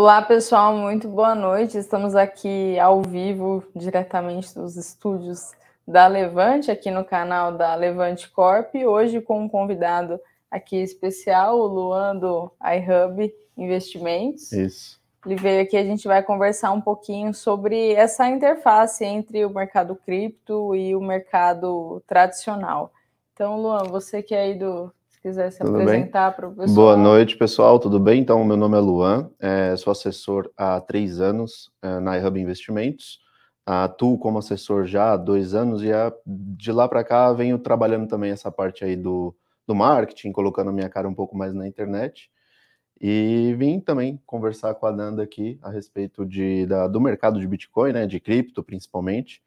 Olá, pessoal, muito boa noite. Estamos aqui ao vivo, diretamente dos estúdios da Levante, aqui no canal da Levante Corp. Hoje, com um convidado aqui especial, o Luan do iHub Investimentos. Isso. Ele veio aqui, a gente vai conversar um pouquinho sobre essa interface entre o mercado cripto e o mercado tradicional. Então, Luan, você que é aí do, se quiser se tudo apresentar para o pessoal. Boa noite, pessoal, tudo bem? Então, meu nome é Luan, é, sou assessor há três anos é, na iHub Investimentos, atuo como assessor já há dois anos e é, de lá para cá venho trabalhando também essa parte aí do, do marketing, colocando a minha cara um pouco mais na internet. E vim também conversar com a Nanda aqui a respeito de, da, do mercado de Bitcoin, né, de cripto principalmente,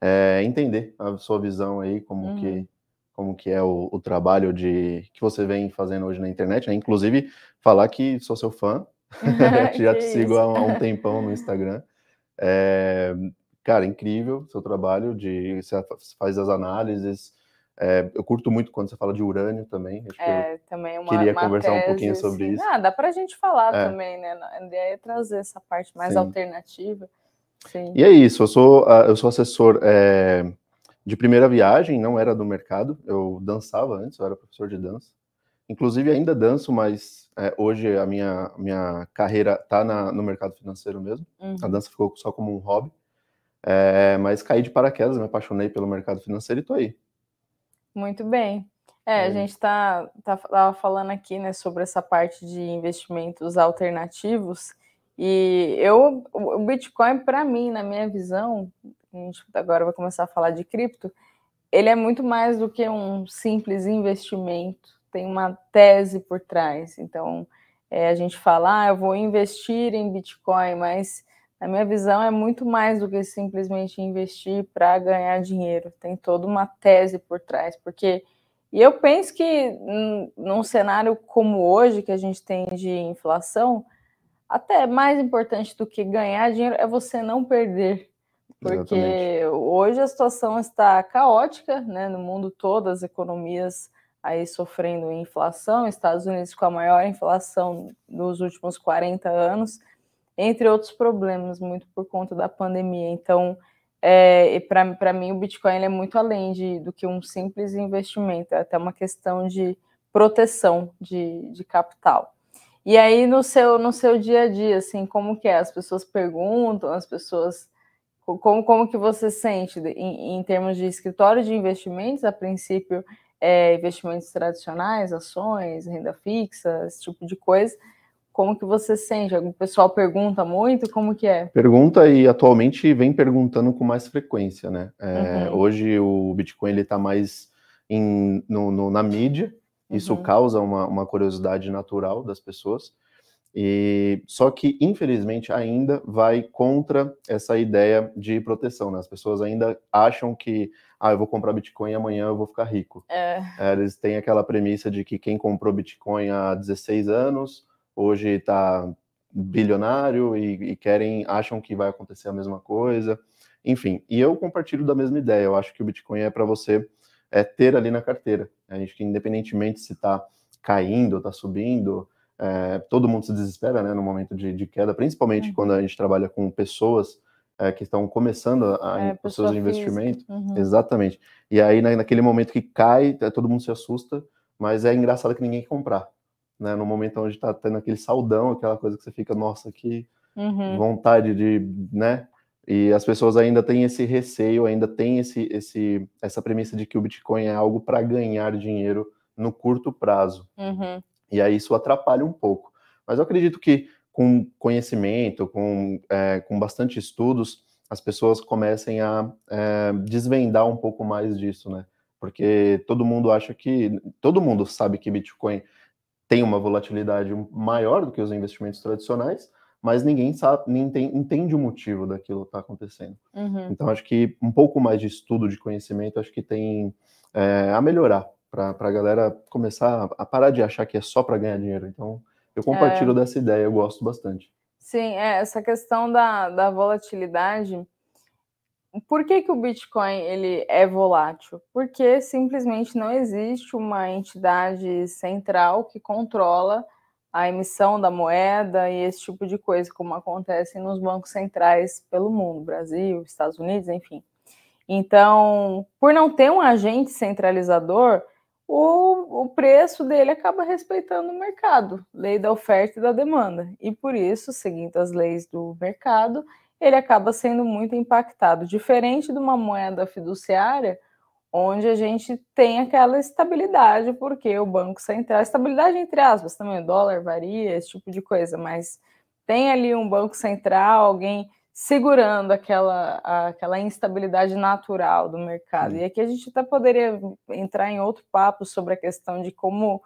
é, entender a sua visão aí, como uhum. que como que é o, o, trabalho de que você vem fazendo hoje na internet, né? Inclusive, falar que sou seu fã, já te sigo há, há um tempão no Instagram. É, cara, incrível seu trabalho de você faz as análises. É, eu curto muito quando você fala de urânio também. Acho é, que também uma, queria uma conversar tese, um pouquinho assim. sobre sim. isso. Ah, dá para a gente falar é. também, né? A ideia é trazer essa parte mais sim. alternativa. Sim. E é isso, eu sou, ah, eu sou assessor é, de primeira viagem, não era do mercado. Eu dançava antes, eu era professor de dança. Inclusive, ainda danço, mas é, hoje a minha, minha carreira está no mercado financeiro mesmo. Uhum. A dança ficou só como um hobby. É, mas caí de paraquedas, me apaixonei pelo mercado financeiro e estou aí. Muito bem. É, é. a gente está tá, tá falando aqui né, sobre essa parte de investimentos alternativos. E eu, o Bitcoin, para mim, na minha visão, a gente agora vai começar a falar de cripto, ele é muito mais do que um simples investimento, tem uma tese por trás. Então, é, a gente fala, ah, eu vou investir em Bitcoin, mas na minha visão é muito mais do que simplesmente investir para ganhar dinheiro, tem toda uma tese por trás, porque. E eu penso que hum, num cenário como hoje, que a gente tem de inflação, até mais importante do que ganhar dinheiro é você não perder. Porque Exatamente. hoje a situação está caótica, né? No mundo todo, as economias aí sofrendo inflação, Estados Unidos com a maior inflação dos últimos 40 anos, entre outros problemas, muito por conta da pandemia. Então, é, para mim, o Bitcoin é muito além de, do que um simples investimento, é até uma questão de proteção de, de capital. E aí, no seu, no seu dia a dia, assim, como que é? As pessoas perguntam, as pessoas como, como que você sente em, em termos de escritório de investimentos, a princípio, é, investimentos tradicionais, ações, renda fixa, esse tipo de coisa, como que você sente? O pessoal pergunta muito, como que é? Pergunta e atualmente vem perguntando com mais frequência, né? É, uhum. Hoje o Bitcoin ele está mais em, no, no, na mídia, isso uhum. causa uma, uma, curiosidade natural das pessoas. E só que infelizmente ainda vai contra essa ideia de proteção, né? As pessoas ainda acham que ah, eu vou comprar Bitcoin e amanhã eu vou ficar rico. É. é eles têm aquela premissa de que quem comprou Bitcoin há 16 anos hoje está bilionário e, e querem, acham que vai acontecer a mesma coisa. Enfim, e eu compartilho da mesma ideia. Eu acho que o Bitcoin é para você é, ter ali na carteira. A gente que independentemente se está caindo, está subindo, é, todo mundo se desespera né, no momento de, de queda, principalmente uhum. quando a gente trabalha com pessoas é, que estão começando a, é, os seus investimentos. Uhum. Exatamente. E aí, na, né, naquele momento que cai, é, todo mundo se assusta, mas é engraçado que ninguém quer comprar. Né? No momento onde está tendo aquele saudão, aquela coisa que você fica, nossa, que uhum. vontade de. né? E as pessoas ainda têm esse receio, ainda têm esse, esse, essa premissa de que o Bitcoin é algo para ganhar dinheiro no curto prazo. Uhum. E aí isso atrapalha um pouco. Mas eu acredito que com conhecimento, com, é, com bastante estudos, as pessoas comecem a é, desvendar um pouco mais disso, né? Porque todo mundo acha que. Todo mundo sabe que Bitcoin tem uma volatilidade maior do que os investimentos tradicionais, mas ninguém sabe, tem entende o motivo daquilo que está acontecendo. Uhum. Então, acho que um pouco mais de estudo, de conhecimento, acho que tem é, a melhorar para a galera começar a parar de achar que é só para ganhar dinheiro. Então, eu compartilho é... dessa ideia, eu gosto bastante. Sim, é, essa questão da, da volatilidade. Por que, que o Bitcoin ele é volátil? Porque simplesmente não existe uma entidade central que controla a emissão da moeda e esse tipo de coisa, como acontece nos bancos centrais pelo mundo, Brasil, Estados Unidos, enfim. Então, por não ter um agente centralizador, o, o preço dele acaba respeitando o mercado, lei da oferta e da demanda. E por isso, seguindo as leis do mercado, ele acaba sendo muito impactado. Diferente de uma moeda fiduciária, onde a gente tem aquela estabilidade, porque o Banco Central, estabilidade entre aspas, também o dólar varia, esse tipo de coisa, mas tem ali um Banco Central, alguém segurando aquela, aquela instabilidade natural do mercado. Hum. E aqui a gente até poderia entrar em outro papo sobre a questão de como,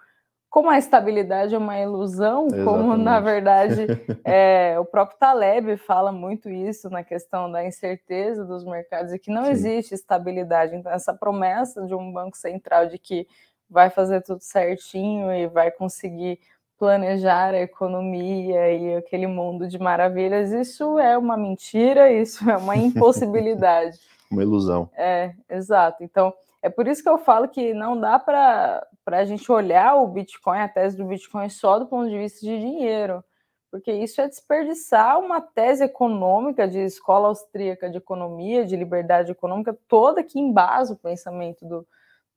como a estabilidade é uma ilusão, Exatamente. como, na verdade, é, o próprio Taleb fala muito isso na questão da incerteza dos mercados e que não Sim. existe estabilidade. Então, essa promessa de um banco central de que vai fazer tudo certinho e vai conseguir planejar a economia e aquele mundo de maravilhas, isso é uma mentira, isso é uma impossibilidade. uma ilusão. É, exato. Então, é por isso que eu falo que não dá para a gente olhar o Bitcoin, a tese do Bitcoin, só do ponto de vista de dinheiro, porque isso é desperdiçar uma tese econômica de escola austríaca de economia, de liberdade econômica, toda que embasa o pensamento do,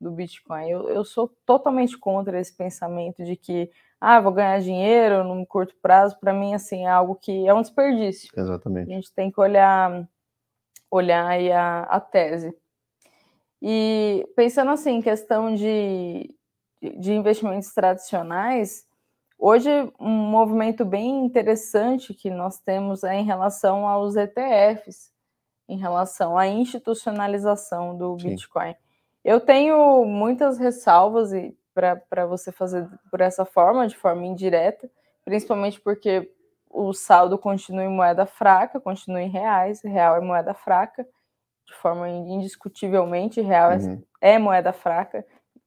do Bitcoin. Eu, eu sou totalmente contra esse pensamento de que ah, vou ganhar dinheiro num curto prazo, para mim, assim, é algo que é um desperdício. Exatamente. A gente tem que olhar, olhar aí a, a tese. E pensando assim, em questão de, de investimentos tradicionais, hoje um movimento bem interessante que nós temos é em relação aos ETFs, em relação à institucionalização do Sim. Bitcoin. Eu tenho muitas ressalvas e para você fazer por essa forma, de forma indireta, principalmente porque o saldo continua em moeda fraca, continua em reais, real é moeda fraca, de forma indiscutivelmente, real é, uhum. é, é moeda fraca,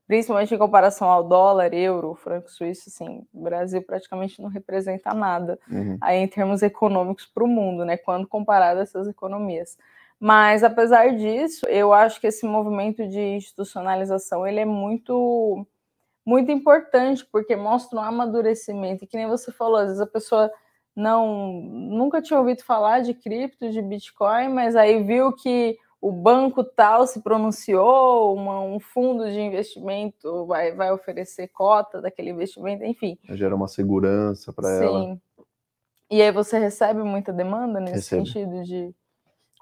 principalmente em comparação ao dólar, euro, franco suíço, assim, o Brasil praticamente não representa nada uhum. aí em termos econômicos para o mundo, né? Quando comparado a essas economias. Mas apesar disso, eu acho que esse movimento de institucionalização ele é muito muito importante, porque mostra um amadurecimento. E que nem você falou, às vezes a pessoa não nunca tinha ouvido falar de cripto, de Bitcoin, mas aí viu que o banco tal se pronunciou, uma, um fundo de investimento vai, vai oferecer cota daquele investimento, enfim. Gera uma segurança para ela. Sim. E aí você recebe muita demanda nesse sentido de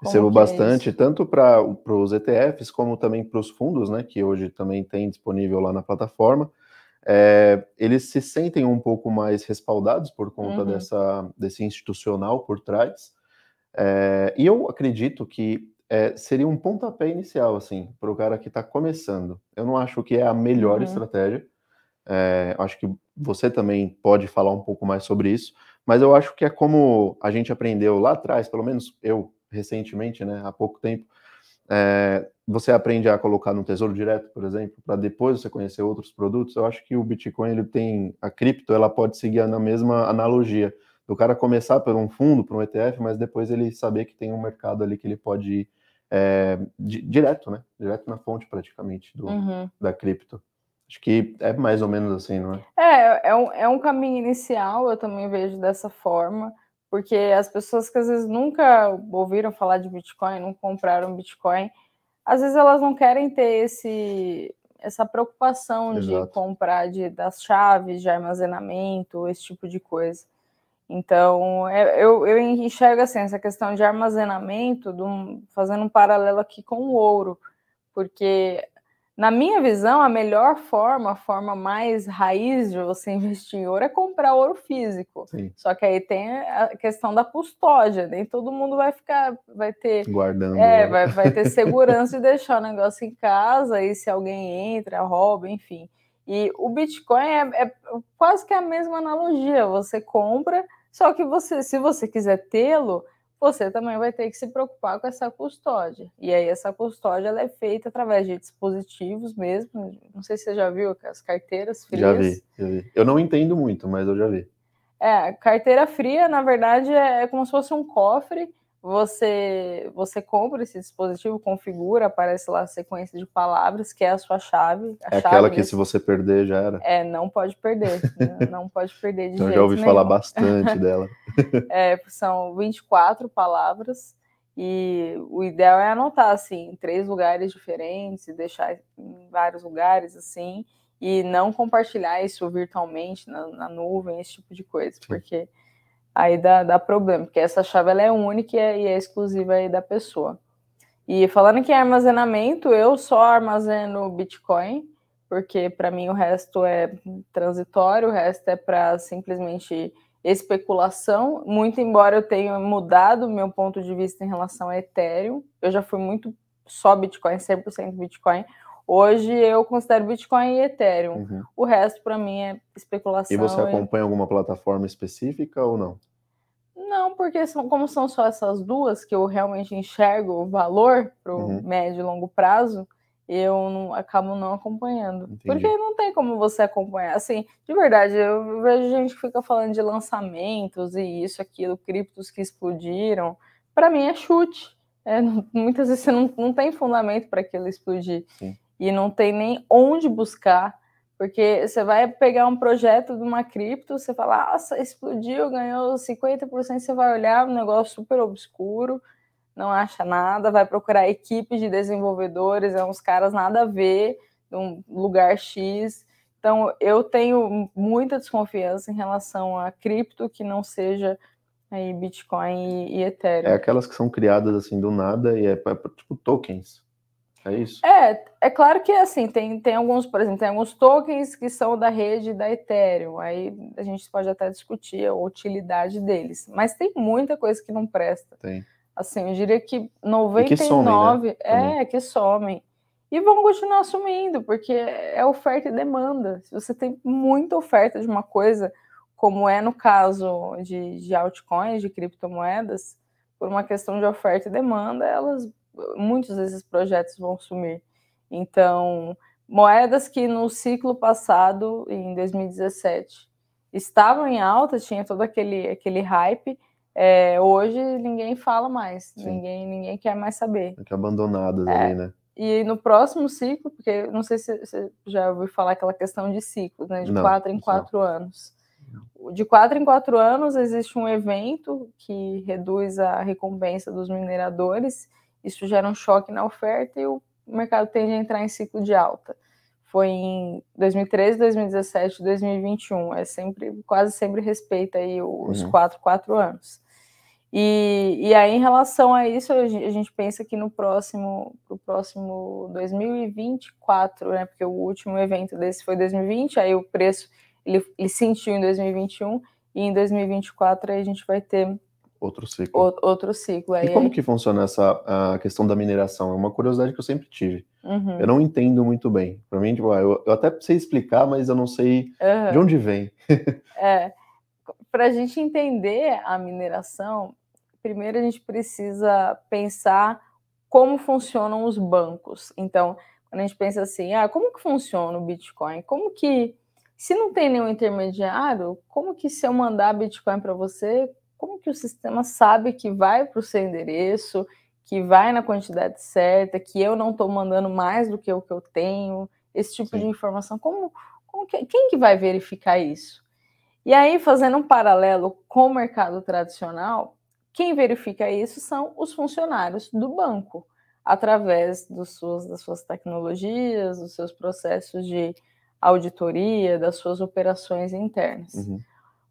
Recebo é bastante, é tanto para os ETFs, como também para os fundos, né? Que hoje também tem disponível lá na plataforma. É, eles se sentem um pouco mais respaldados por conta uhum. dessa, desse institucional por trás. É, e eu acredito que é, seria um pontapé inicial, assim, para o cara que está começando. Eu não acho que é a melhor uhum. estratégia. É, acho que você também pode falar um pouco mais sobre isso, mas eu acho que é como a gente aprendeu lá atrás, pelo menos eu recentemente, né, há pouco tempo, é, você aprende a colocar no Tesouro Direto, por exemplo, para depois você conhecer outros produtos, eu acho que o Bitcoin, ele tem, a cripto, ela pode seguir na mesma analogia, do cara começar por um fundo, por um ETF, mas depois ele saber que tem um mercado ali que ele pode ir é, di direto, né, direto na fonte praticamente do, uhum. da cripto. Acho que é mais ou menos assim, não é? É, é um, é um caminho inicial, eu também vejo dessa forma porque as pessoas que às vezes nunca ouviram falar de Bitcoin, não compraram Bitcoin, às vezes elas não querem ter esse essa preocupação Exato. de comprar de, das chaves de armazenamento, esse tipo de coisa. Então, é, eu, eu enxergo assim, essa questão de armazenamento, fazendo um paralelo aqui com o ouro, porque na minha visão, a melhor forma, a forma mais raiz de você investir em ouro é comprar ouro físico. Sim. Só que aí tem a questão da custódia, nem todo mundo vai ficar, vai ter. Guardando. É, né? vai, vai, ter segurança de deixar o negócio em casa, e se alguém entra, rouba, enfim. E o Bitcoin é, é quase que a mesma analogia. Você compra, só que você, se você quiser tê-lo, você também vai ter que se preocupar com essa custódia. E aí essa custódia ela é feita através de dispositivos mesmo. Não sei se você já viu as carteiras frias. Já vi, já vi. Eu não entendo muito, mas eu já vi. É, carteira fria, na verdade, é, é como se fosse um cofre. Você, você compra esse dispositivo, configura, aparece lá a sequência de palavras, que é a sua chave. A é chave aquela que se você perder já era. É, não pode perder. não, pode perder de então, jeito Então, já ouvi nenhum. falar bastante dela. É, são 24 palavras. E o ideal é anotar assim, em três lugares diferentes, deixar em vários lugares assim, e não compartilhar isso virtualmente na, na nuvem, esse tipo de coisa, Sim. porque aí dá, dá problema, porque essa chave ela é única e é, e é exclusiva aí da pessoa. E falando que é armazenamento, eu só armazeno Bitcoin, porque para mim o resto é transitório, o resto é para simplesmente especulação, muito embora eu tenha mudado meu ponto de vista em relação a Ethereum, eu já fui muito só Bitcoin, 100% Bitcoin. Hoje eu considero Bitcoin e Ethereum. Uhum. O resto para mim é especulação. E você acompanha e... alguma plataforma específica ou não? Não, porque são, como são só essas duas que eu realmente enxergo o valor para o uhum. médio e longo prazo, eu não, acabo não acompanhando. Entendi. Porque não tem como você acompanhar. Assim, de verdade, eu vejo gente que fica falando de lançamentos e isso, aquilo, criptos que explodiram. Para mim é chute. É, muitas vezes você não, não tem fundamento para aquilo explodir. Sim. E não tem nem onde buscar. Porque você vai pegar um projeto de uma cripto, você fala, nossa, explodiu, ganhou 50%, você vai olhar um negócio super obscuro não acha nada, vai procurar equipes de desenvolvedores, é uns caras nada a ver, num um lugar X. Então, eu tenho muita desconfiança em relação a cripto que não seja aí Bitcoin e, e Ethereum. É aquelas que são criadas assim do nada e é, é tipo tokens. É isso? É, é claro que é assim, tem, tem alguns, por exemplo, tem alguns tokens que são da rede da Ethereum, aí a gente pode até discutir a utilidade deles, mas tem muita coisa que não presta. Tem. Assim, eu diria que 99 e que somem, né? é que somem e vão continuar sumindo, porque é oferta e demanda. Se você tem muita oferta de uma coisa, como é no caso de, de altcoins, de criptomoedas, por uma questão de oferta e demanda, elas muitos desses projetos vão sumir. Então, moedas que no ciclo passado, em 2017, estavam em alta, tinha todo aquele, aquele hype, é, hoje ninguém fala mais, Sim. ninguém, ninguém quer mais saber. Fica abandonadas é. ali, né? E no próximo ciclo, porque não sei se você já ouviu falar aquela questão de ciclos, né? De não, quatro em quatro não. anos. De quatro em quatro anos existe um evento que reduz a recompensa dos mineradores, isso gera um choque na oferta e o mercado tende a entrar em ciclo de alta foi em 2013, 2017, 2021. É sempre, quase sempre respeita aí os uhum. quatro, quatro anos. E, e aí, em relação a isso, a gente pensa que no próximo, pro próximo 2024, né? Porque o último evento desse foi 2020, aí o preço ele, ele sentiu em 2021, e em 2024 a gente vai ter Outro ciclo. O, outro ciclo. Aí, e é. como aí... que funciona essa a questão da mineração? É uma curiosidade que eu sempre tive. Uhum. Eu não entendo muito bem. Para mim, tipo, ah, eu, eu, até sei explicar, mas eu não sei uhum. de onde vem. é. Para a gente entender a mineração, primeiro a gente precisa pensar como funcionam os bancos. Então, quando a gente pensa assim, ah, como que funciona o Bitcoin? Como que, se não tem nenhum intermediário, como que se eu mandar Bitcoin para você, como que o sistema sabe que vai para o seu endereço, que vai na quantidade certa, que eu não estou mandando mais do que o que eu tenho, esse tipo Sim. de informação. Como, como que, quem que vai verificar isso? E aí, fazendo um paralelo com o mercado tradicional, quem verifica isso são os funcionários do banco, através suas, das suas tecnologias, dos seus processos de auditoria, das suas operações internas. Uhum.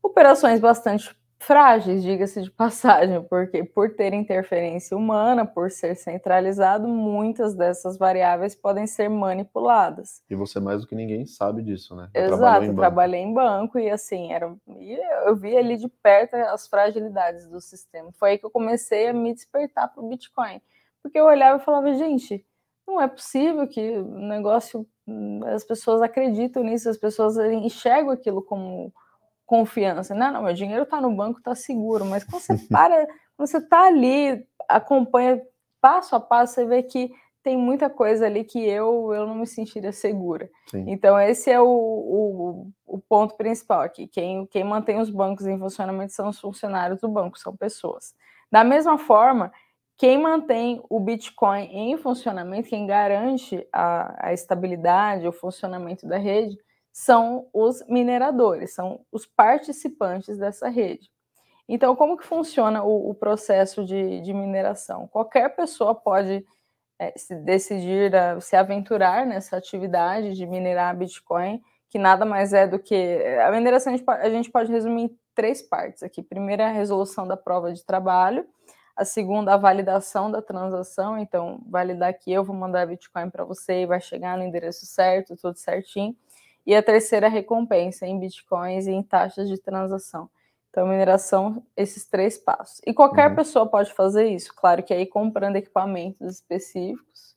Operações bastante frágeis, diga-se de passagem, porque por ter interferência humana, por ser centralizado, muitas dessas variáveis podem ser manipuladas. E você mais do que ninguém sabe disso, né? Exato, em trabalhei em banco e assim, era, e eu vi ali de perto as fragilidades do sistema. Foi aí que eu comecei a me despertar para o Bitcoin, porque eu olhava e falava, gente, não é possível que o negócio, hum, as pessoas acreditam nisso, as pessoas enxergam aquilo como confiança. Não, não, meu dinheiro está no banco, está seguro. Mas quando você para, quando você está ali, acompanha passo a passo, você vê que tem muita coisa ali que eu, eu não me sentiria segura. Sim. Então, esse é o, o, o, ponto principal aqui. Quem, quem mantém os bancos em funcionamento são os funcionários do banco, são pessoas. Da mesma forma, quem mantém o Bitcoin em funcionamento, quem garante a, a estabilidade, o funcionamento da rede, são os mineradores, são os participantes dessa rede. Então, como que funciona o, o processo de, de, mineração? Qualquer pessoa pode é, se decidir a, né, se aventurar nessa atividade de minerar Bitcoin, que nada mais é do que a mineração. A gente, a gente pode resumir em três partes aqui. primeira, é a resolução da prova de trabalho. A segunda, a validação da transação. Então, validar que eu vou mandar Bitcoin para você e vai chegar no endereço certo, tudo certinho e a terceira recompensa em bitcoins e em taxas de transação. Então, mineração, esses três passos. E qualquer uhum. pessoa pode fazer isso, claro que aí comprando equipamentos específicos,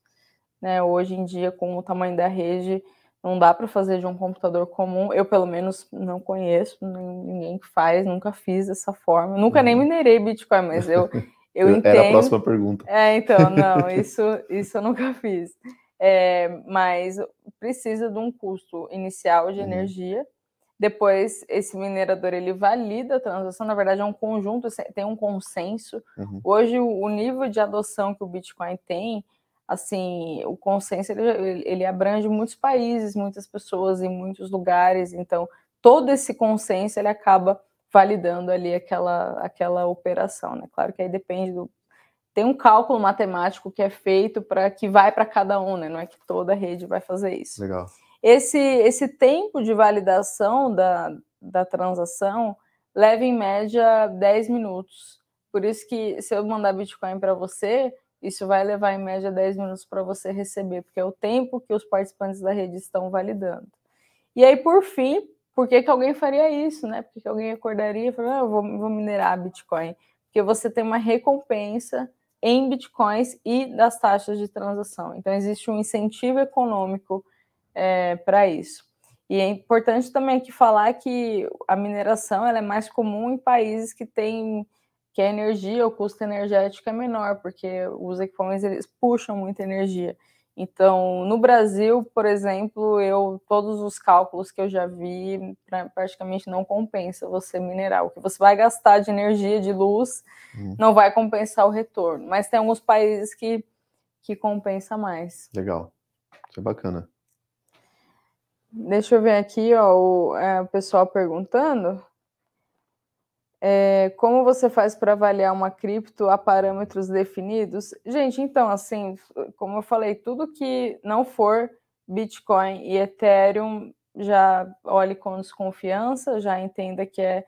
né? Hoje em dia, com o tamanho da rede, não dá para fazer de um computador comum. Eu, pelo menos, não conheço ninguém que faz, nunca fiz dessa forma. Nunca uhum. nem minerei Bitcoin, mas eu, eu Era entendo. Era a próxima pergunta. É, então, não, isso, isso eu nunca fiz é, mas precisa de um custo inicial de uhum. energia. Depois, esse minerador ele valida a transação. Na verdade, é um conjunto, tem um consenso. Uhum. Hoje, o nível de adoção que o Bitcoin tem, assim, o consenso ele, ele abrange muitos países, muitas pessoas em muitos lugares. Então, todo esse consenso ele acaba validando ali aquela, aquela operação, né? Claro que aí depende do tem um cálculo matemático que é feito para que vai para cada um, né? Não é que toda rede vai fazer isso. Legal. Esse, esse tempo de validação da, da transação leva em média 10 minutos. Por isso que se eu mandar Bitcoin para você, isso vai levar em média 10 minutos para você receber, porque é o tempo que os participantes da rede estão validando. E aí, por fim, por que, que alguém faria isso, né? Por que, que alguém acordaria e falaria, ah, eu vou, vou minerar Bitcoin? Porque você tem uma recompensa em bitcoins e das taxas de transação. Então, existe um incentivo econômico é, para isso. E é importante também aqui falar que a mineração ela é mais comum em países que têm que a energia, o custo energético é menor, porque os equipamentos eles puxam muita energia. Então, no Brasil, por exemplo, eu todos os cálculos que eu já vi, pra, praticamente não compensa você minerar. O que você vai gastar de energia, de luz, hum. não vai compensar o retorno. Mas tem alguns países que, que compensa mais. Legal. Isso é bacana. Deixa eu ver aqui, ó, o, é, o pessoal perguntando. É, como você faz para avaliar uma cripto a parâmetros definidos? Gente, então, assim, como eu falei, tudo que não for Bitcoin e Ethereum, já olhe com desconfiança, já entenda que é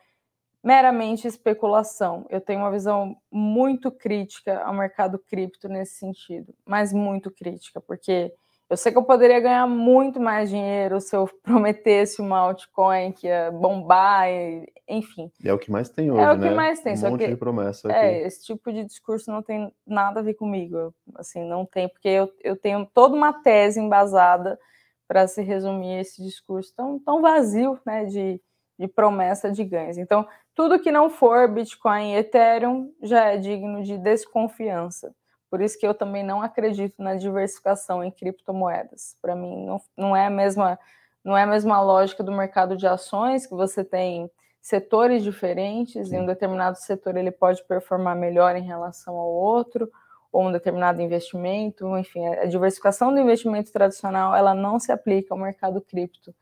meramente especulação. Eu tenho uma visão muito crítica ao mercado cripto nesse sentido, mas muito crítica, porque eu sei que eu poderia ganhar muito mais dinheiro se eu prometesse uma altcoin que ia bombar e, enfim. E é o que mais tem é hoje, né? É o que né? mais tem, um só monte que, de promessa. É, aqui. É, esse tipo de discurso não tem nada a ver comigo, assim, não tem, porque eu, eu tenho toda uma tese embasada para se resumir esse discurso tão, tão vazio, né, de, de promessa de ganhos. Então, tudo que não for Bitcoin e Ethereum já é digno de desconfiança. Por isso que eu também não acredito na diversificação em criptomoedas. Para mim, não, não é a mesma não é a mesma lógica do mercado de ações que você tem setores diferentes e um determinado setor ele pode performar melhor em relação ao outro ou um determinado investimento, enfim, a diversificação do investimento tradicional ela não se aplica ao mercado cripto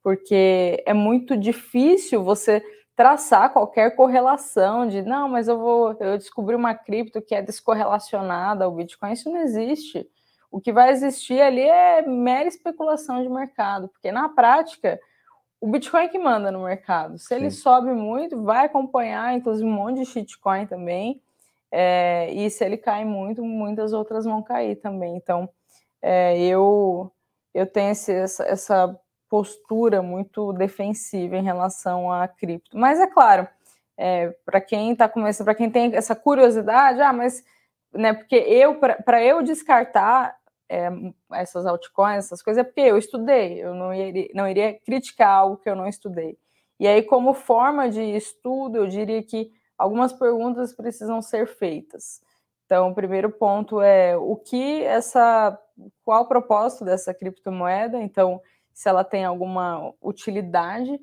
porque é muito difícil você traçar qualquer correlação de não, mas eu vou eu descobri uma cripto que é descorrelacionada ao Bitcoin, isso não existe. O que vai existir ali é mera especulação de mercado, porque na prática o Bitcoin é que manda no mercado. Se Sim. ele sobe muito, vai acompanhar, inclusive, um monte de shitcoin também. É, e se ele cai muito, muitas outras vão cair também. Então, é, eu, eu tenho esse, essa, essa, postura muito defensiva em relação à cripto. Mas é claro, é, para quem está começando, para quem tem essa curiosidade, ah, mas né, porque eu para eu descartar é, essas altcoins, essas coisas, é porque eu estudei, eu não iria, não iria criticar algo que eu não estudei. E aí, como forma de estudo, eu diria que algumas perguntas precisam ser feitas. Então, o primeiro ponto é o que essa, qual o propósito dessa criptomoeda? Então, se ela tem alguma utilidade.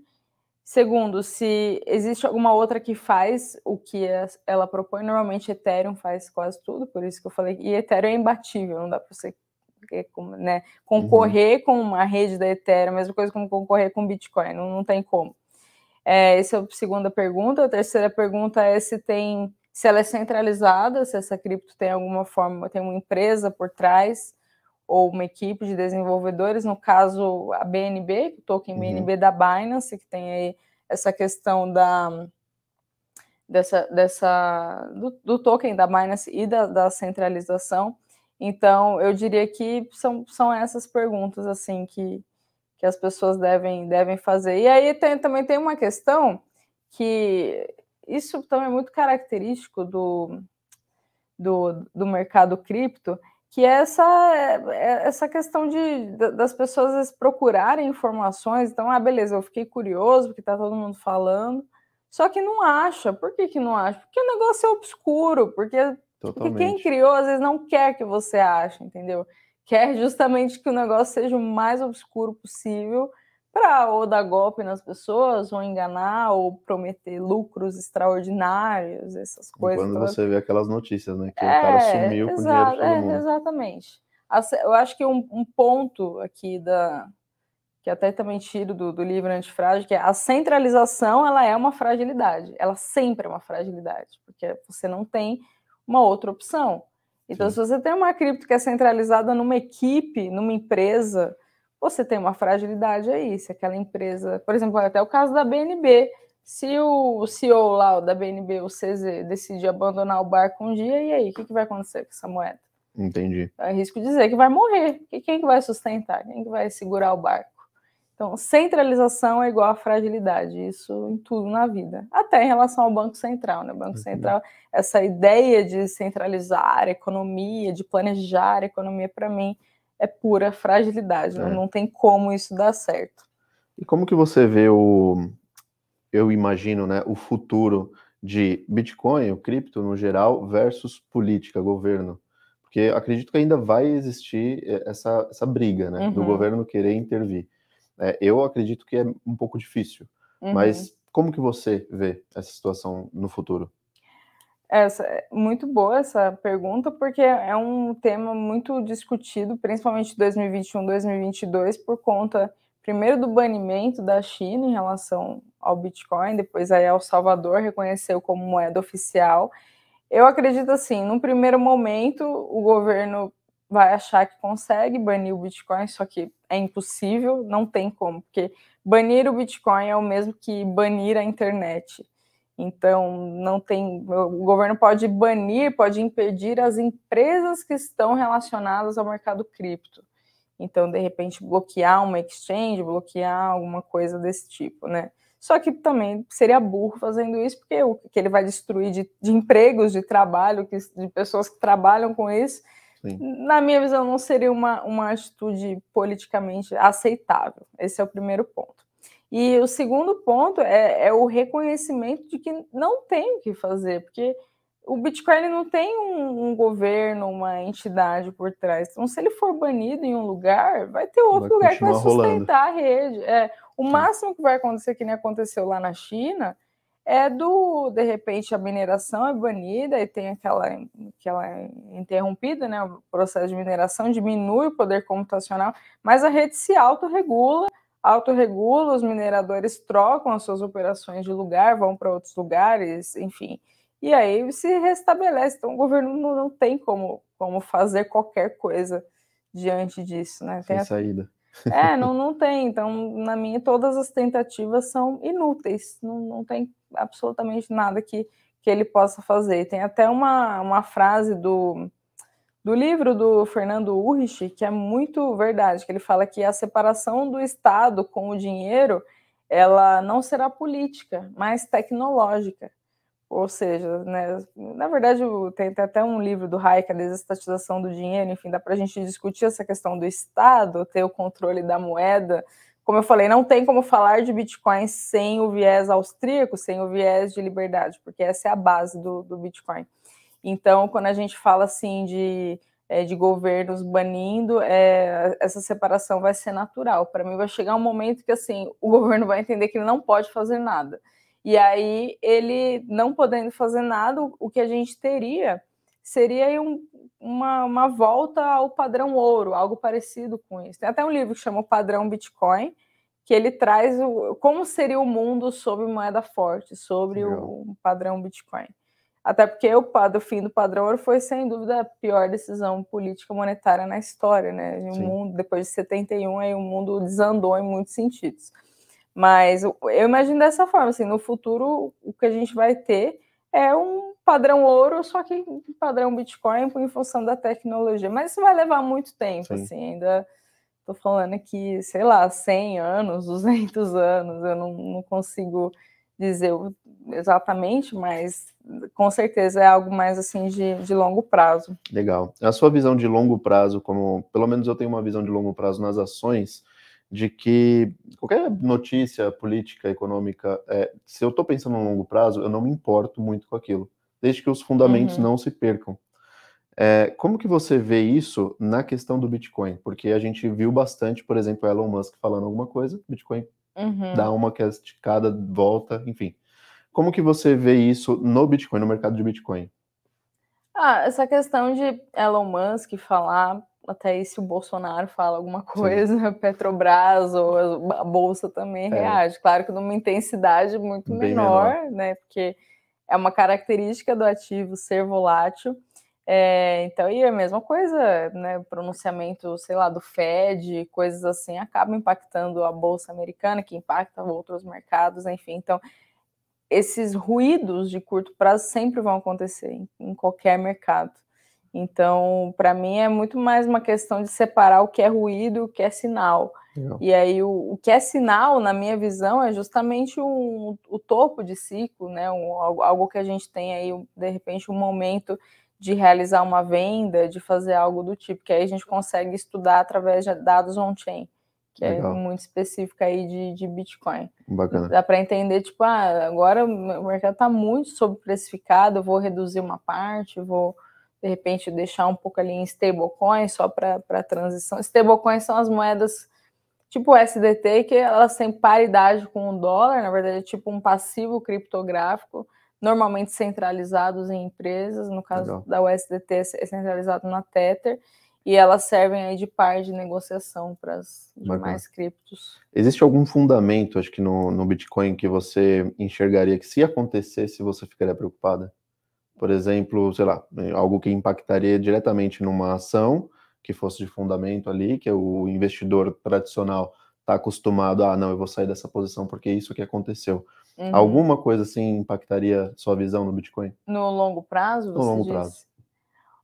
Segundo, se existe alguma outra que faz o que ela propõe, normalmente Ethereum faz quase tudo, por isso que eu falei, e Ethereum é imbatível, não dá para você é né, uhum. concorrer uhum. com uma rede da Ethereum, é mesma coisa como concorrer com Bitcoin, não, não tem como. É, essa é a segunda pergunta. A terceira pergunta é se tem, se ela é centralizada, se essa cripto tem alguma forma, tem uma empresa por trás ou uma equipe de desenvolvedores, no caso a BNB, o token uhum. BNB da Binance, que tem aí essa questão da dessa, dessa do, do token da Binance e da, da centralização. Então, eu diria que são, são essas perguntas assim que, que as pessoas devem, devem fazer. E aí tem, também tem uma questão que isso também é muito característico do, do, do mercado cripto, que é essa, é, é essa questão de, das pessoas procurarem informações. Então, ah, beleza, eu fiquei curioso porque está todo mundo falando, só que não acha. Por que, que não acha? Porque o negócio é obscuro, porque Totalmente. Porque quem criou, às vezes, não quer que você ache, entendeu? Quer justamente que o negócio seja o mais obscuro possível para ou dar golpe nas pessoas, ou enganar, ou prometer lucros extraordinários, essas coisas. E quando todas. Então, você vê aquelas notícias, né? Que é, o cara é, sumiu com dinheiro todo é, Exatamente. Eu acho que um, um, ponto aqui da que até também tiro do, do livro Antifrágil, que é a centralização, ela é uma fragilidade. Ela sempre é uma fragilidade, porque você não tem uma outra opção. Então, Sim. se você tem uma cripto que é centralizada numa equipe, numa empresa, você tem uma fragilidade aí. Se aquela empresa, por exemplo, é até o caso da BNB, se o CEO lá da BNB, o CZ, decidir abandonar o barco um dia, e aí, o que, que vai acontecer com essa moeda? Entendi. É risco dizer que vai morrer. E quem que vai sustentar? Quem que vai segurar o barco? Então, centralização é igual a fragilidade, isso em tudo na vida, até em relação ao Banco Central. Né? Banco uhum. Central, essa ideia de centralizar a economia, de planejar a economia, para mim, é pura fragilidade, né? é. não tem como isso dar certo. E como que você vê o, eu imagino, né, o futuro de Bitcoin, o cripto no geral, versus política, governo? Porque acredito que ainda vai existir eh, essa, essa briga, né, uhum. do governo querer intervir. É, eu acredito que é um pouco difícil, uhum. mas como que você vê essa situação no futuro? Essa, é muito boa essa pergunta, porque é um tema muito discutido, principalmente 2021, 2022, por conta, primeiro, do banimento da China em relação ao Bitcoin, depois aí El Salvador reconheceu como moeda oficial. Eu acredito assim, num primeiro momento, o governo vai achar que consegue banir o Bitcoin, só que é impossível, não tem como, porque banir o Bitcoin é o mesmo que banir a internet. Então, não tem. O governo pode banir, pode impedir as empresas que estão relacionadas ao mercado cripto. Então, de repente, bloquear uma exchange, bloquear alguma coisa desse tipo, né? Só que também seria burro fazendo isso, porque o que ele vai destruir de, de empregos, de trabalho, que, de pessoas que trabalham com isso, na minha visão, não seria uma, uma atitude politicamente aceitável. Esse é o primeiro ponto. E o segundo ponto é, é o reconhecimento de que não tem o que fazer, porque o Bitcoin não tem um, um, governo, uma entidade por trás. Então, se ele for banido em um lugar, vai ter outro vai lugar que vai sustentar rolando. a rede. É, o máximo que vai acontecer, que nem aconteceu lá na China, é do, de repente, a mineração é banida e tem aquela, é interrompida, né? O processo de mineração diminui o poder computacional, mas a rede se autorregula, autorregula, os mineradores trocam as suas operações de lugar, vão para outros lugares, enfim. E aí se restabelece. Então, o governo não, não tem como, como fazer qualquer coisa diante disso, né? Tem Sem saída. É, não, não tem. Então, na minha, todas as tentativas são inúteis. Não, não tem absolutamente nada que, que ele possa fazer. Tem até uma, uma frase do, do livro do Fernando Urrich, que é muito verdade, que ele fala que a separação do Estado com o dinheiro, ela não será política, mas tecnológica. Ou seja, né, na verdade, tem até um livro do Hayek, a desestatização do dinheiro, enfim, dá para a gente discutir essa questão do Estado, ter o controle da moeda, como eu falei, não tem como falar de Bitcoin sem o viés austríaco, sem o viés de liberdade, porque essa é a base do, do Bitcoin. Então, quando a gente fala assim de, é, de governos banindo, é, essa separação vai ser natural. Para mim, vai chegar um momento que assim o governo vai entender que ele não pode fazer nada. E aí, ele não podendo fazer nada, o que a gente teria seria um, uma, uma volta ao padrão ouro, algo parecido com isso. Tem até um livro que chama o Padrão Bitcoin, que ele traz o, como seria o mundo sobre moeda forte, sobre o, padrão Bitcoin. Até porque o, o fim do padrão ouro foi, sem dúvida, a pior decisão política monetária na história, né? O mundo, depois de 71, aí o mundo desandou em muitos sentidos. Mas eu imagino dessa forma, assim, no futuro o que a gente vai ter é um padrão ouro, só que padrão Bitcoin em função da tecnologia. Mas isso vai levar muito tempo, Sim. assim, ainda estou falando aqui, sei lá, 100 anos, 200 anos, eu não, não consigo dizer exatamente, mas com certeza é algo mais assim de, de longo prazo. Legal. A sua visão de longo prazo, como pelo menos eu tenho uma visão de longo prazo nas ações, de que qualquer notícia política, econômica, é, se eu estou pensando no longo prazo, eu não me importo muito com aquilo, desde que os fundamentos uhum. não se percam. É, como que você vê isso na questão do Bitcoin? Porque a gente viu bastante, por exemplo, Elon Musk falando alguma coisa, Bitcoin uhum. dá uma esticada, volta, enfim. Como que você vê isso no Bitcoin, no mercado de Bitcoin? Ah, essa questão de Elon Musk falar até aí se o Bolsonaro fala alguma coisa, Sim. Petrobras ou a Bolsa também é. reage. Claro que numa intensidade muito menor, menor, né? Porque é uma característica do ativo ser volátil. É, então, e a mesma coisa, né? Pronunciamento, sei lá, do Fed, coisas assim, acaba impactando a Bolsa Americana, que impacta outros mercados, enfim. Então, esses ruídos de curto prazo sempre vão acontecer em, em qualquer mercado. Então, para mim é muito mais uma questão de separar o que é ruído e o que é sinal. Não. E aí, o, o, que é sinal, na minha visão, é justamente um, o topo de ciclo, né? Um, algo, algo, que a gente tem aí, de repente, um momento de realizar uma venda, de fazer algo do tipo, que aí a gente consegue estudar através de dados on-chain, que é Legal. é muito específico aí de, de Bitcoin. Bacana. Dá para entender, tipo, ah, agora o mercado está muito sobreprecificado, vou reduzir uma parte, vou de repente deixar um pouco ali em stablecoins só para transição. Stablecoins são as moedas tipo SDT, que elas têm paridade com o dólar, na verdade é tipo um passivo criptográfico, normalmente centralizados em empresas, no caso Legal. da USDT é centralizado na Tether, e elas servem aí de par de negociação para as demais criptos. Existe algum fundamento, acho que no, no Bitcoin, que você enxergaria que se acontecesse, você ficaria preocupada? por exemplo, sei lá, né, algo que impactaria diretamente numa ação que fosse de fundamento ali, que o investidor tradicional está acostumado a, ah, não, eu vou sair dessa posição porque é isso que aconteceu. Uhum. Alguma coisa assim impactaria sua visão no Bitcoin? No longo prazo, No longo diz? prazo.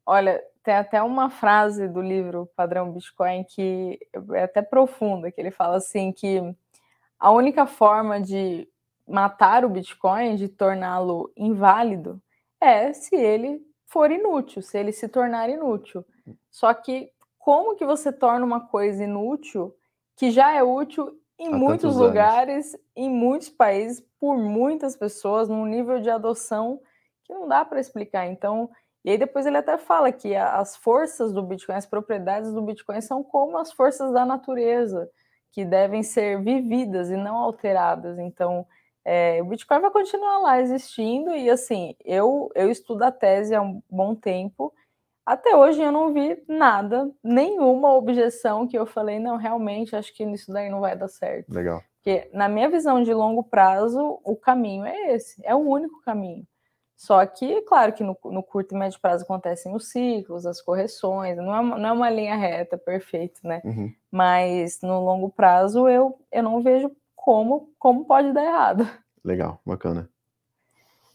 Olha, tem até uma frase do livro Padrão Bitcoin que é até profunda, que ele fala assim que a única forma de matar o Bitcoin, de torná-lo inválido, é, se ele for inútil, se ele se tornar inútil. Só que como que você torna uma coisa inútil que já é útil em Há muitos lugares, anos. em muitos países, por muitas pessoas, num nível de adoção que não dá para explicar. Então, e aí depois ele até fala que as forças do Bitcoin, as propriedades do Bitcoin são como as forças da natureza, que devem ser vividas e não alteradas. Então, é, o Bitcoin vai continuar lá existindo e assim, eu, eu estudo a tese há um bom tempo. Até hoje eu não vi nada, nenhuma objeção que eu falei, não, realmente acho que isso daí não vai dar certo. Legal. Porque na minha visão de longo prazo, o caminho é esse, é o único caminho. Só que, claro, que no, no curto e médio prazo acontecem os ciclos, as correções, não é, uma, não é uma linha reta, perfeito, né? Uhum. Mas no longo prazo eu, eu não vejo como, como pode dar errado. Legal, bacana.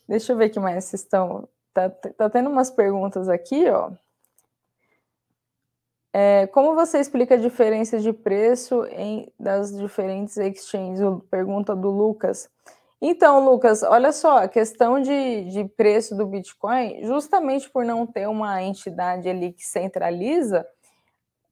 Deixa eu ver que mais vocês estão. Tá, tá tendo umas perguntas aqui, ó. É, como você explica a diferença de preço em, das diferentes exchanges? Pergunta do Lucas. Então, Lucas, olha só, a questão de, de preço do Bitcoin, justamente por não ter uma entidade ali que centraliza,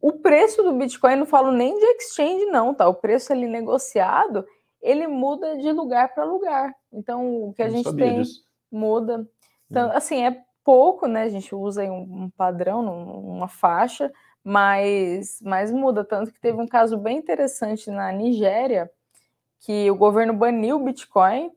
o preço do Bitcoin, não falo nem de exchange, não, tá? O preço ali negociado, ele muda de lugar para lugar. Então, o que a gente tem disso. muda. Então, hum. assim, é pouco, né? A gente usa um padrão, uma faixa, mas, mas muda. Tanto que teve um caso bem interessante na Nigéria, que o governo baniu o Bitcoin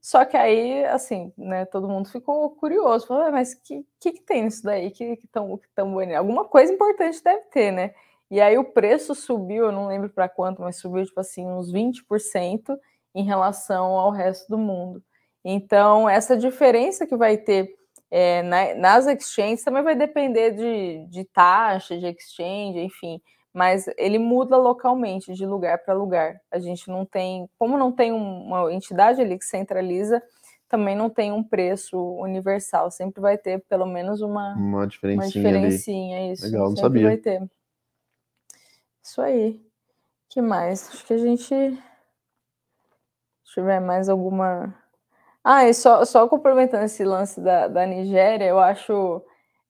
só que aí, assim, né, todo mundo ficou curioso, falou, ah, mas o que, que, que, tem nisso daí? Que, que tão, que tão bonito? Alguma coisa importante deve ter, né? E aí o preço subiu, eu não lembro para quanto, mas subiu tipo assim uns 20% em relação ao resto do mundo. Então, essa diferença que vai ter é, na, nas exchanges também vai depender de, de taxa, de exchange, enfim mas ele muda localmente, de lugar para lugar. A gente não tem, como não tem uma entidade ali que centraliza, também não tem um preço universal, sempre vai ter pelo menos uma, uma diferencinha. Uma diferencinha ali. Isso. Legal, não sempre sabia. Vai ter. Isso aí. que mais? Acho que a gente. Se tiver mais alguma. Ah, e só, só complementando esse lance da, da Nigéria, eu acho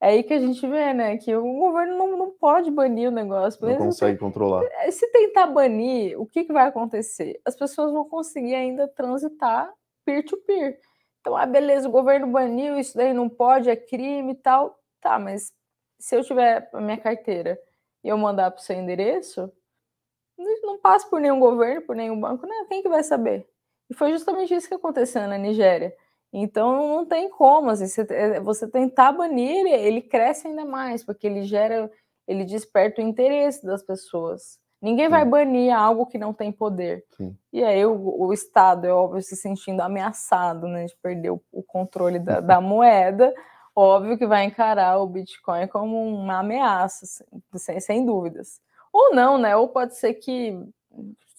é aí que a gente vê, né, que o governo não, não pode banir o negócio. Não consegue controlar. É, se tentar banir, o que, que vai acontecer? As pessoas vão conseguir ainda transitar peer-to-peer. -peer. Então, ah, beleza, o governo baniu, isso daí não pode, é crime e tal. Tá, mas se eu tiver a minha carteira e eu mandar para o seu endereço, não passa por nenhum governo, por nenhum banco, né? Quem que vai saber? E foi justamente isso que aconteceu na Nigéria. Então não tem como, assim, você, eh, você tentar banir ele, ele cresce ainda mais, porque ele gera, ele desperta o interesse das pessoas. Ninguém Sim. vai banir algo que não tem poder. Sim. E aí o, o, Estado é óbvio se sentindo ameaçado, né, de perder o, o controle da, da, moeda, óbvio que vai encarar o Bitcoin como uma ameaça, sem, sem dúvidas. Ou não, né? Ou pode ser que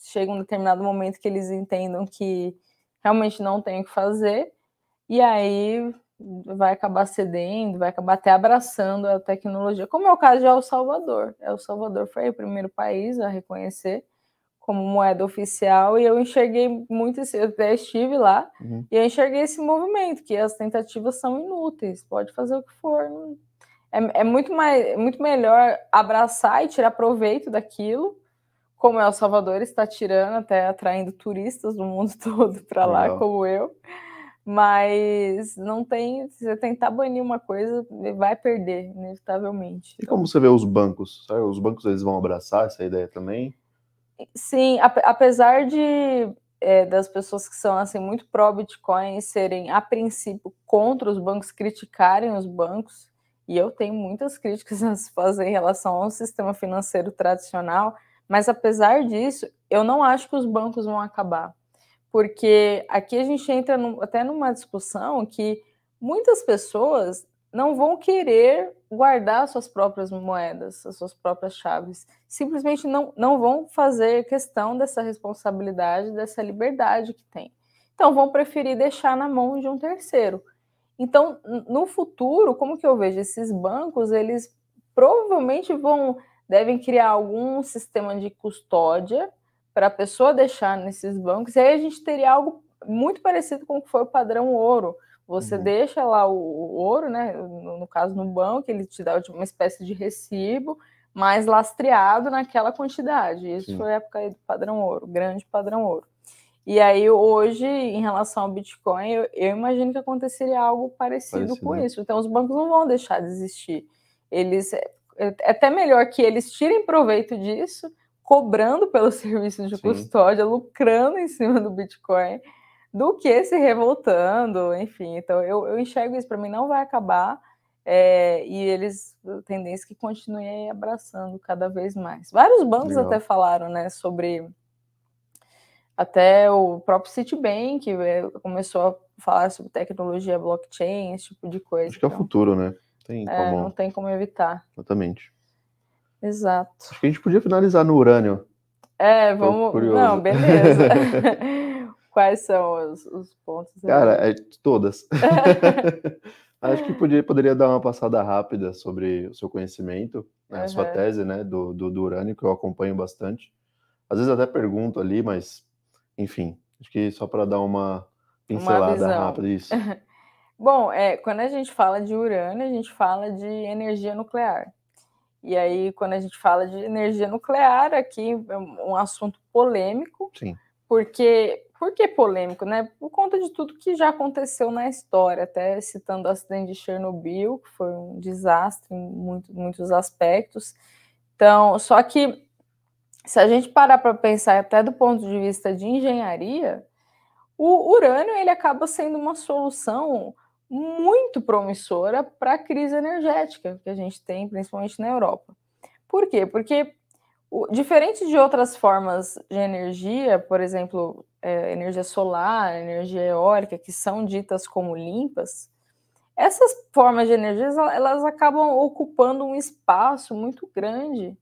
chegue um determinado momento que eles entendam que realmente não tem o que fazer e aí vai acabar cedendo, vai acabar até abraçando a tecnologia, como é o caso de El Salvador. El Salvador foi o primeiro país a reconhecer como moeda oficial e eu enxerguei muito esse, eu até estive lá uhum. e eu enxerguei esse movimento que as tentativas são inúteis, pode fazer o que for. Não... É, é, muito mais, é muito melhor abraçar e tirar proveito daquilo, como El Salvador está tirando, até atraindo turistas do mundo todo para lá, como eu. Mas não tem. Se você tentar banir uma coisa, vai perder, inevitavelmente. E como você vê os bancos? Sabe? Os bancos eles vão abraçar essa ideia também? Sim, apesar de é, das pessoas que são assim muito pró Bitcoin serem a princípio contra os bancos, criticarem os bancos, e eu tenho muitas críticas a se fazer em relação ao sistema financeiro tradicional, mas apesar disso, eu não acho que os bancos vão acabar porque aqui a gente entra no, até numa discussão que muitas pessoas não vão querer guardar suas próprias moedas, as suas próprias chaves. Simplesmente não, não vão fazer questão dessa responsabilidade, dessa liberdade que tem. Então, vão preferir deixar na mão de um terceiro. Então, no futuro, como que eu vejo? Esses bancos, eles provavelmente vão, devem criar algum sistema de custódia para a pessoa deixar nesses bancos, e aí a gente teria algo muito parecido com o que foi o padrão ouro. Você uhum. deixa lá o, o ouro, né? No, no, caso, no banco, ele te dá uma espécie de recibo, mas lastreado naquela quantidade. Isso Sim. foi a época do padrão ouro, grande padrão ouro. E aí, hoje, em relação ao Bitcoin, eu, eu imagino que aconteceria algo parecido, parecido, com isso. Então, os bancos não vão deixar de existir. Eles. É, é até melhor que eles tirem proveito disso cobrando pelo serviço de Sim. custódia, lucrando em cima do Bitcoin, do que se revoltando, enfim. Então, eu, eu enxergo isso, para mim não vai acabar, é, e eles, tendência que continuem abraçando cada vez mais. Vários bancos Legal. até falaram, né, sobre... Até o próprio Citibank é, começou a falar sobre tecnologia blockchain, esse tipo de coisa. Acho que então. é o então. futuro, né? Tem é, como... Não tem como evitar. Exatamente. Exato. Acho que a gente podia finalizar no urânio. É, vamos. Não, beleza. Quais são os, os pontos? Cara, é, todas. Acho que podia, poderia dar uma passada rápida sobre o seu conhecimento, né, a sua tese, né, do, do, do, urânio, que eu acompanho bastante. Às vezes até pergunto ali, mas, enfim, acho que só para dar uma pincelada uma rápida. Isso. Bom, é, quando a gente fala de urânio, a gente fala de energia nuclear. E aí, quando a gente fala de energia nuclear, aqui é um assunto polêmico. Sim. Porque, por que polêmico, né? Por conta de tudo que já aconteceu na história, até citando o acidente de Chernobyl, que foi um desastre em muito, muitos aspectos. Então, só que se a gente parar para pensar até do ponto de vista de engenharia, o urânio ele acaba sendo uma solução muito promissora para a crise energética que a gente tem, principalmente na Europa. Por quê? Porque, o, diferente de outras formas de energia, por exemplo, é, energia solar, energia eólica, que são ditas como limpas, essas formas de energias elas acabam ocupando um espaço muito grande.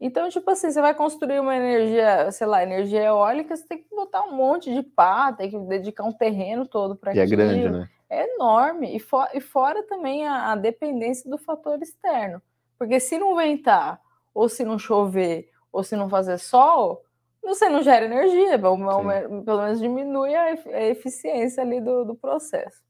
Então, tipo assim, você vai construir uma energia, sei lá, energia eólica, você tem que botar um monte de pá, tem que dedicar um terreno todo para aquilo. E é grande, né? é enorme. E, for, e fora também a, a, dependência do fator externo. Porque se não ventar, ou se não chover, ou se não fazer sol, você não gera energia, pelo, é é é, pelo menos diminui a, a eficiência ali do, do processo.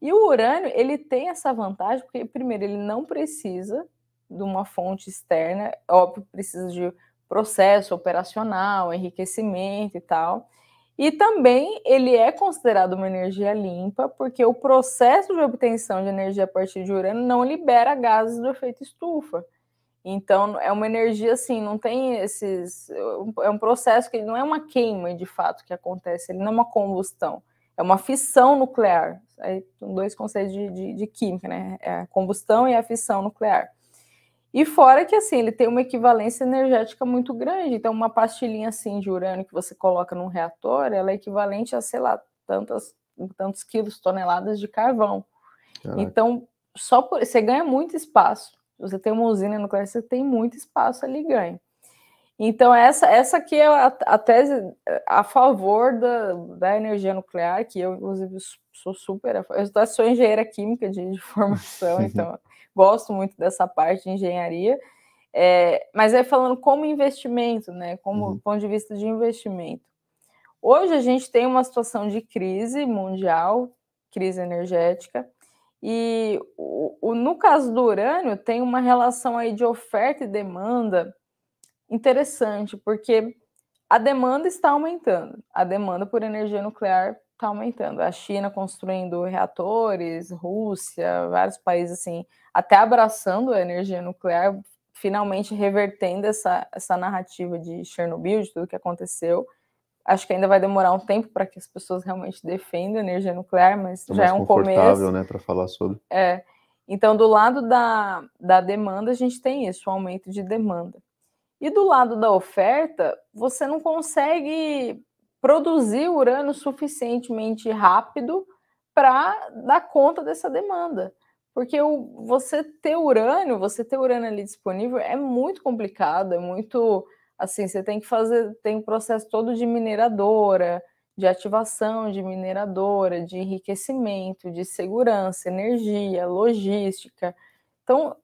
E o urânio, ele tem essa vantagem, porque, primeiro, ele não precisa de uma fonte externa, óbvio, precisa de processo operacional, enriquecimento e tal. E também ele é considerado uma energia limpa, porque o processo de obtenção de energia a partir de urânio não libera gases do efeito estufa. Então é uma energia assim, não tem esses. É um processo que não é uma queima de fato que acontece, ele não é uma combustão, é uma fissão nuclear. Aí são dois conceitos de, de, de química, né? É a combustão e a fissão nuclear. E fora que assim, ele tem uma equivalência energética muito grande. Então, uma pastilhinha assim de urânio que você coloca num reator, ela é equivalente a, sei lá, tantas, tantos quilos, toneladas de carvão. Caraca. Então, só por, você ganha muito espaço. Você tem uma usina nuclear, você tem muito espaço ali ganho. Então, essa, essa aqui é a, a tese a favor da, da energia nuclear, que eu, inclusive, sou super. Eu sou engenheira química de, de formação, então gosto muito dessa parte de engenharia. É, mas aí é falando como investimento, né? Como uhum. ponto de vista de investimento. Hoje a gente tem uma situação de crise mundial, crise energética, e o, o, no caso do urânio tem uma relação aí de oferta e demanda interessante, porque a demanda está aumentando, a demanda por energia nuclear está aumentando. A China construindo reatores, Rússia, vários países assim, até abraçando a energia nuclear, finalmente revertendo essa, essa narrativa de Chernobyl, de tudo que aconteceu. Acho que ainda vai demorar um tempo para que as pessoas realmente defendam a energia nuclear, mas tá já é um começo. né, para falar sobre. É. Então, do lado da, da demanda, a gente tem isso, um aumento de demanda. E do lado da oferta, você não consegue produzir urânio suficientemente rápido para dar conta dessa demanda. Porque o, você ter urânio, você ter urânio ali disponível é muito complicado, é muito assim, você tem que fazer, tem um processo todo de mineradora, de ativação de mineradora, de enriquecimento, de segurança, energia, logística. Então,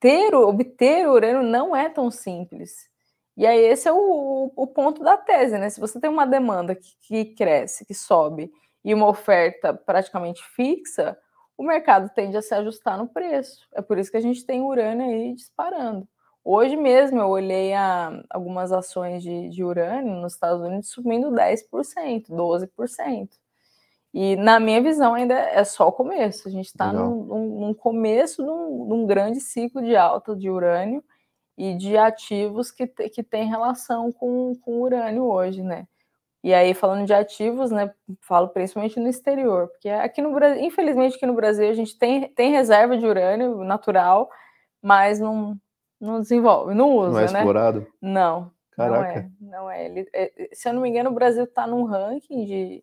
ter, obter urânio não é tão simples. E aí esse é o, o ponto da tese, né? Se você tem uma demanda que, que cresce, que sobe, e uma oferta praticamente fixa, o mercado tende a se ajustar no preço. É por isso que a gente tem urânio aí disparando. Hoje mesmo eu olhei a, algumas ações de, de urânio nos Estados Unidos subindo 10%, 12%. E na minha visão ainda é só o começo. A gente está num, num, começo de um grande ciclo de alta de urânio e de ativos que, te, que têm relação com, com urânio hoje, né? E aí, falando de ativos, né, falo principalmente no exterior, porque aqui no Brasil, infelizmente aqui no Brasil, a gente tem, tem reserva de urânio natural, mas não, não desenvolve, não é usa, né? Não é explorado? Né? Não, Caraca. não é. Não é. Ele, é, é, se eu não me engano, o Brasil está num ranking de,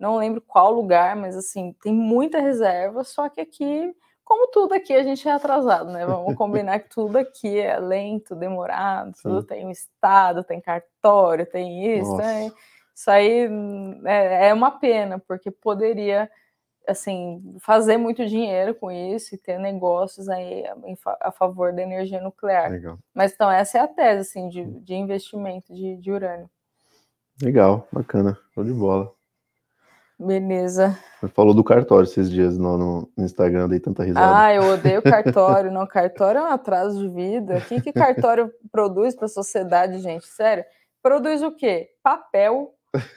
não lembro qual lugar, mas assim, tem muita reserva, só que aqui como tudo aqui, a gente é atrasado, né? Vamos combinar que tudo aqui é lento, demorado, Sim. tudo tem um estado, tem cartório, tem isso, tem... Isso aí é, é uma pena, porque poderia assim, fazer muito dinheiro com isso e ter negócios aí a, a favor da energia nuclear. Legal. Mas então essa é a tese assim de, de investimento de, de urânio. Legal, bacana, show de bola. Beleza. Falou do cartório esses dias no, no, Instagram, dei tanta risada. Ah, eu odeio cartório. Não, cartório é um atraso de vida. O que, que cartório produz para a sociedade, gente? Sério. Produz o quê? Papel,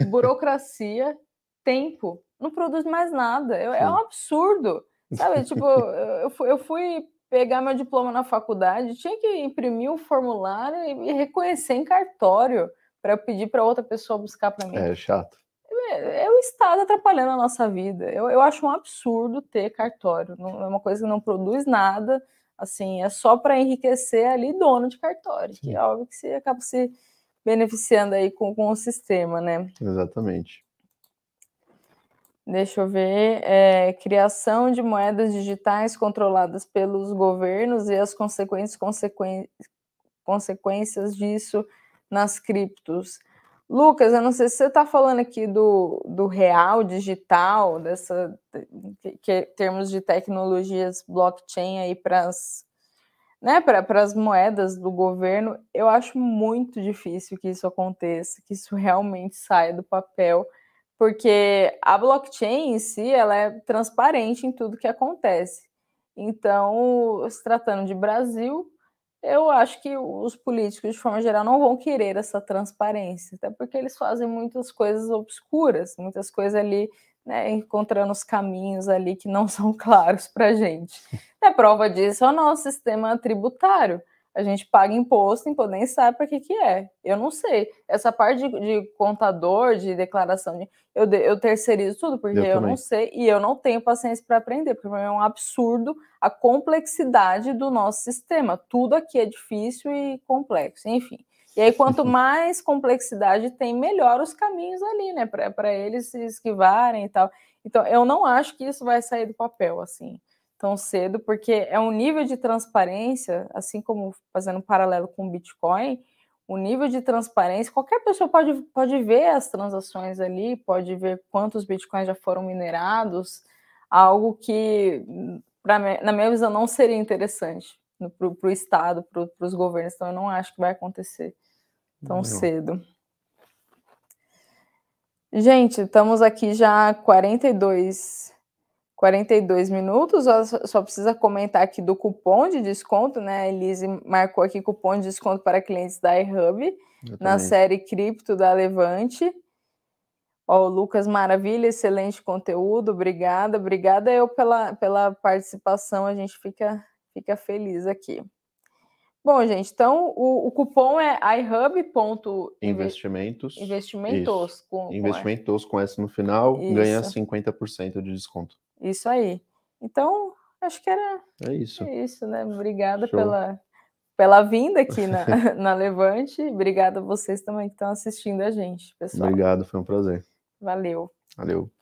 burocracia, tempo. Não produz mais nada. Eu, é, é um absurdo. Sabe, tipo, eu, eu fui pegar meu diploma na faculdade, tinha que imprimir o um formulário e reconhecer em cartório para eu pedir para outra pessoa buscar para mim. É chato. É, é, o Estado atrapalhando a nossa vida. Eu, eu acho um absurdo ter cartório. Não, é uma coisa que não produz nada, assim, é só para enriquecer ali dono de cartório, Sim. que é óbvio que você acaba se beneficiando aí com, com o sistema, né? Exatamente. Deixa eu ver. É, criação de moedas digitais controladas pelos governos e as consequentes consequências disso nas criptos. Lucas, eu não sei se você está falando aqui do, do real digital, dessa que, que, é termos de tecnologias blockchain aí para as né, para as moedas do governo, eu acho muito difícil que isso aconteça, que isso realmente saia do papel, porque a blockchain em si ela é transparente em tudo que acontece. Então, se tratando de Brasil, eu acho que os políticos, de forma geral, não vão querer essa transparência, até porque eles fazem muitas coisas obscuras, muitas coisas ali, né, encontrando os caminhos ali que não são claros para a gente. É prova disso é o nosso sistema tributário a gente paga imposto, imposto então nem sabe para que que é. Eu não sei. Essa parte de, de contador, de declaração, de, eu, eu terceirizo tudo, porque eu, eu não sei e eu não tenho paciência para aprender, porque é um absurdo a complexidade do nosso sistema. Tudo aqui é difícil e complexo, enfim. E aí, quanto mais complexidade tem, melhor os caminhos ali, né? Para eles se esquivarem e tal. Então, eu não acho que isso vai sair do papel, assim tão cedo, porque é um nível de transparência, assim como fazendo um paralelo com o Bitcoin, o nível de transparência, qualquer pessoa pode, pode ver as transações ali, pode ver quantos bitcoins já foram minerados, algo que, pra, na minha visão, não seria interessante para o Estado, para os governos, então eu não acho que vai acontecer tão cedo. Gente, estamos aqui já 42 42 minutos. Só precisa comentar aqui do cupom de desconto, né? A Elise marcou aqui cupom de desconto para clientes da iHub na série Cripto da Levante. Ó, oh, Lucas, maravilha, excelente conteúdo, obrigada, obrigada eu pela, pela participação, a gente fica, fica feliz aqui. Bom, gente, então o, o cupom é iHub.investimentos. Investimentos. Investimentos com, com S no final, Isso. ganha 50% de desconto. Isso aí. Então, acho que era é isso, é isso né? Obrigada pela, pela vinda aqui na, na Levante. Obrigada a vocês também que estão assistindo a gente, pessoal. Obrigado, foi um prazer. Valeu. Valeu.